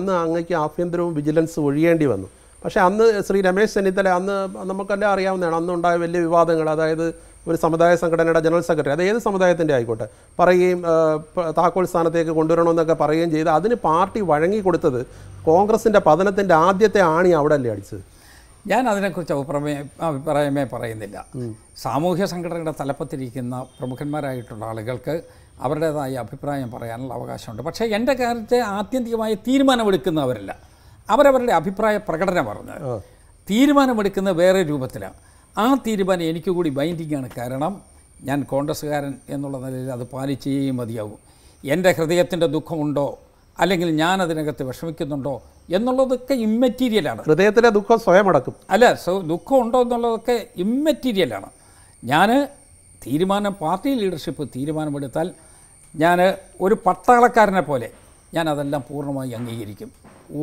അന്ന് അങ്ങക്ക് ആഭ്യന്തരവും വിജിലൻസ് ഒഴിയേണ്ടി വന്നു പക്ഷേ അന്ന് ശ്രീ രമേശ് ചെന്നിത്തല അന്ന് നമുക്കെല്ലാം അറിയാവുന്നതാണ് അന്നുണ്ടായ വലിയ വിവാദങ്ങൾ അതായത് ഒരു സമുദായ സംഘടനയുടെ ജനറൽ സെക്രട്ടറി അത് ഏത് സമുദായത്തിൻ്റെ ആയിക്കോട്ടെ പറയുകയും താക്കോൽ സ്ഥാനത്തേക്ക് കൊണ്ടുവരണമെന്നൊക്കെ പറയുകയും ചെയ്ത് അതിന് പാർട്ടി വഴങ്ങി കോൺഗ്രസിൻ്റെ പതനത്തിൻ്റെ ആദ്യത്തെ ആണി അവിടെ അല്ലേ അടിച്ചത് ഞാൻ അതിനെക്കുറിച്ച് അഭിപ്രായമേ അഭിപ്രായമേ പറയുന്നില്ല സാമൂഹ്യ സംഘടനയുടെ തലപ്പത്തിരിക്കുന്ന പ്രമുഖന്മാരായിട്ടുള്ള ആളുകൾക്ക് അവരുടേതായ അഭിപ്രായം പറയാനുള്ള അവകാശമുണ്ട് പക്ഷേ എൻ്റെ കാര്യത്തെ ആത്യന്തികമായ തീരുമാനമെടുക്കുന്നവരല്ല അവരവരുടെ അഭിപ്രായ പ്രകടനം പറഞ്ഞത് തീരുമാനമെടുക്കുന്ന വേറെ രൂപത്തിലാണ് ആ തീരുമാനം എനിക്ക് കൂടി ബൈൻഡിങ് ആണ് കാരണം ഞാൻ കോൺഗ്രസ്സുകാരൻ എന്നുള്ള നിലയിൽ അത് പാലിച്ചേ മതിയാവും എൻ്റെ ഹൃദയത്തിൻ്റെ ദുഃഖമുണ്ടോ അല്ലെങ്കിൽ ഞാൻ അതിനകത്ത് വിഷമിക്കുന്നുണ്ടോ എന്നുള്ളതൊക്കെ ഇമ്മെറ്റീരിയലാണ് ഹൃദയത്തിലെ ദുഃഖം സ്വയം അടക്കും അല്ല സോ ദുഃഖം ഉണ്ടോ എന്നുള്ളതൊക്കെ ഇമ്മെറ്റീരിയലാണ് ഞാൻ തീരുമാനം പാർട്ടി ലീഡർഷിപ്പ് തീരുമാനമെടുത്താൽ ഞാൻ ഒരു പട്ടാളക്കാരനെ പോലെ ഞാൻ അതെല്ലാം പൂർണ്ണമായി അംഗീകരിക്കും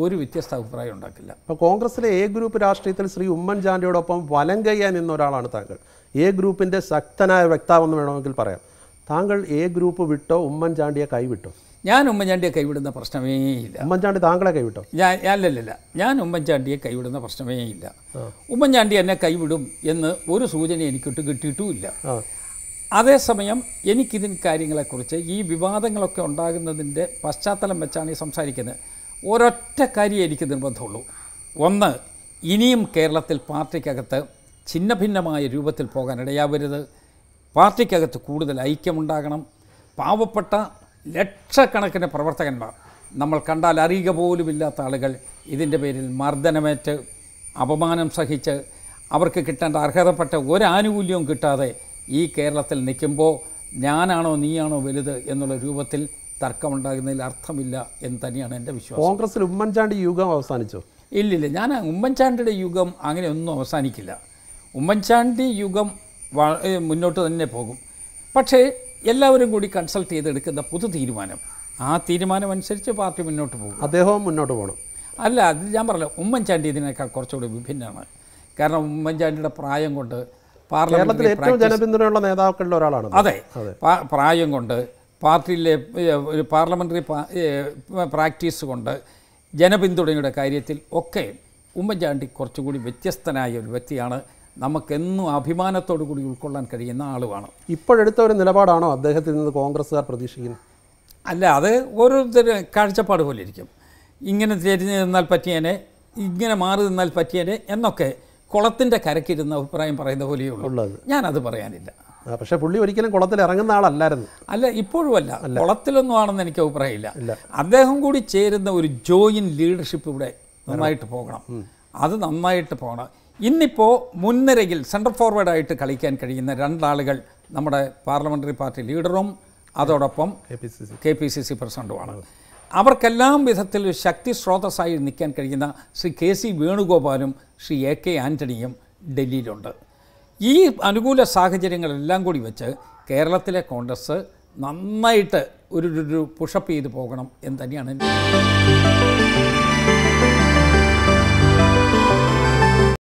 ഒരു വ്യത്യസ്ത അഭിപ്രായം ഉണ്ടാക്കില്ല അപ്പോൾ കോൺഗ്രസിലെ എ ഗ്രൂപ്പ് രാഷ്ട്രീയത്തിൽ ശ്രീ ഉമ്മൻചാണ്ടിയോടൊപ്പം വലം കയ്യാൻ നിന്ന ഒരാളാണ് താങ്കൾ എ ഗ്രൂപ്പിൻ്റെ ശക്തനായ വ്യക്താവെന്ന് വേണമെങ്കിൽ പറയാം താങ്കൾ എ ഗ്രൂപ്പ് വിട്ടോ ഉമ്മൻചാണ്ടിയെ കൈവിട്ടോ ഞാൻ ഉമ്മൻചാണ്ടിയെ കൈവിടുന്ന പ്രശ്നമേ ഇല്ല ഉമ്മൻചാണ്ടി താങ്കളെ കൈവിട്ടോ ഞാൻ അല്ലല്ല ഞാൻ ഉമ്മൻചാണ്ടിയെ കൈവിടുന്ന പ്രശ്നമേ ഇല്ല ഉമ്മൻചാണ്ടി എന്നെ കൈവിടും എന്ന് ഒരു സൂചന എനിക്കിട്ട് കിട്ടിയിട്ടുമില്ല അതേസമയം എനിക്കിതിന് കാര്യങ്ങളെക്കുറിച്ച് ഈ വിവാദങ്ങളൊക്കെ ഉണ്ടാകുന്നതിൻ്റെ പശ്ചാത്തലം വെച്ചാണ് ഈ സംസാരിക്കുന്നത് ഒരൊറ്റ കാര്യം എനിക്ക് നിർബന്ധമുള്ളൂ ഒന്ന് ഇനിയും കേരളത്തിൽ പാർട്ടിക്കകത്ത് ഛിന്ന ഭിന്നമായ രൂപത്തിൽ പോകാൻ ഇടയാവരുത് പാർട്ടിക്കകത്ത് കൂടുതൽ ഐക്യമുണ്ടാകണം പാവപ്പെട്ട ലക്ഷക്കണക്കിന് പ്രവർത്തകന്മാർ നമ്മൾ കണ്ടാൽ അറിയുക പോലുമില്ലാത്ത ആളുകൾ ഇതിൻ്റെ പേരിൽ മർദ്ദനമേറ്റ് അപമാനം സഹിച്ച് അവർക്ക് കിട്ടേണ്ട അർഹതപ്പെട്ട ഒരാനുകൂല്യവും കിട്ടാതെ ഈ കേരളത്തിൽ നിൽക്കുമ്പോൾ ഞാനാണോ നീയാണോ വലുത് എന്നുള്ള രൂപത്തിൽ തർക്കമുണ്ടാകുന്നതിൽ അർത്ഥമില്ല എന്ന് തന്നെയാണ് എൻ്റെ വിശ്വാസം കോൺഗ്രസിൽ ഉമ്മൻചാണ്ടി യുഗം അവസാനിച്ചോ ഇല്ലില്ല ഞാൻ ഉമ്മൻചാണ്ടിയുടെ യുഗം അങ്ങനെ ഒന്നും അവസാനിക്കില്ല ഉമ്മൻചാണ്ടി യുഗം മുന്നോട്ട് തന്നെ പോകും പക്ഷേ എല്ലാവരും കൂടി കൺസൾട്ട് ചെയ്തെടുക്കുന്ന പുതു തീരുമാനം ആ തീരുമാനം അനുസരിച്ച് പാർട്ടി മുന്നോട്ട് പോകും അദ്ദേഹവും മുന്നോട്ട് പോകണം അല്ല അത് ഞാൻ പറഞ്ഞല്ലോ ഉമ്മൻചാണ്ടി ഇതിനേക്കാൾ കുറച്ചുകൂടി വിഭിന്നമാണ് കാരണം ഉമ്മൻചാണ്ടിയുടെ പ്രായം കൊണ്ട് കേരളത്തിൽ ഏറ്റവും ജനപിന്തുണയുള്ള നേതാക്കളിൽ ഒരാളാണ് അതെ പ്രായം കൊണ്ട് പാർട്ടിയിലെ ഒരു പാർലമെൻ്ററി പ്രാക്ടീസ് കൊണ്ട് ജനപിന്തുണയുടെ കാര്യത്തിൽ ഒക്കെ ഉമ്മൻചാണ്ടി കുറച്ചുകൂടി വ്യത്യസ്തനായ ഒരു വ്യക്തിയാണ് നമുക്കെന്നും അഭിമാനത്തോടു കൂടി ഉൾക്കൊള്ളാൻ കഴിയുന്ന ആളുമാണ് ഇപ്പോഴെടുത്ത ഒരു നിലപാടാണോ അദ്ദേഹത്തിൽ നിന്ന് കോൺഗ്രസ്സുകാർ പ്രതീക്ഷിക്കുന്നത് അല്ല അത് ഓരോരുത്തരും കാഴ്ചപ്പാട് പോലെ ഇരിക്കും ഇങ്ങനെ തിരിഞ്ഞു നിന്നാൽ പറ്റിയേനെ ഇങ്ങനെ മാറി നിന്നാൽ പറ്റിയേനെ എന്നൊക്കെ കുളത്തിൻ്റെ കരക്കിരുന്ന അഭിപ്രായം പറയുന്ന പോലെയുള്ളൂ ഉള്ളത് ഞാനത് പറയാനില്ല പക്ഷേ പുള്ളി ഒരിക്കലും കുളത്തിൽ ഇറങ്ങുന്ന ആളല്ലായിരുന്നു അല്ല ഇപ്പോഴും അല്ല കുളത്തിലൊന്നും ആണെന്ന് എനിക്ക് അഭിപ്രായമില്ല അദ്ദേഹം കൂടി ചേരുന്ന ഒരു ജോയിൻ ലീഡർഷിപ്പ് ഇവിടെ നന്നായിട്ട് പോകണം അത് നന്നായിട്ട് പോകണം ഇന്നിപ്പോൾ മുൻനിരയിൽ സെൻട്രൽ ഫോർവേഡായിട്ട് കളിക്കാൻ കഴിയുന്ന രണ്ടാളുകൾ നമ്മുടെ പാർലമെൻ്ററി പാർട്ടി ലീഡറും അതോടൊപ്പം കെ പി സി സി പ്രസിഡന്റുമാണ് അവർക്കെല്ലാം വിധത്തിൽ ശക്തി സ്രോതസ്സായി നിൽക്കാൻ കഴിയുന്ന ശ്രീ കെ സി വേണുഗോപാലും ശ്രീ എ കെ ആൻ്റണിയും ഡൽഹിയിലുണ്ട് ഈ അനുകൂല സാഹചര്യങ്ങളെല്ലാം കൂടി വെച്ച് കേരളത്തിലെ കോൺഗ്രസ് നന്നായിട്ട് ഒരു ഒരു പുഷപ്പ് ചെയ്ത് പോകണം എന്ന് തന്നെയാണ്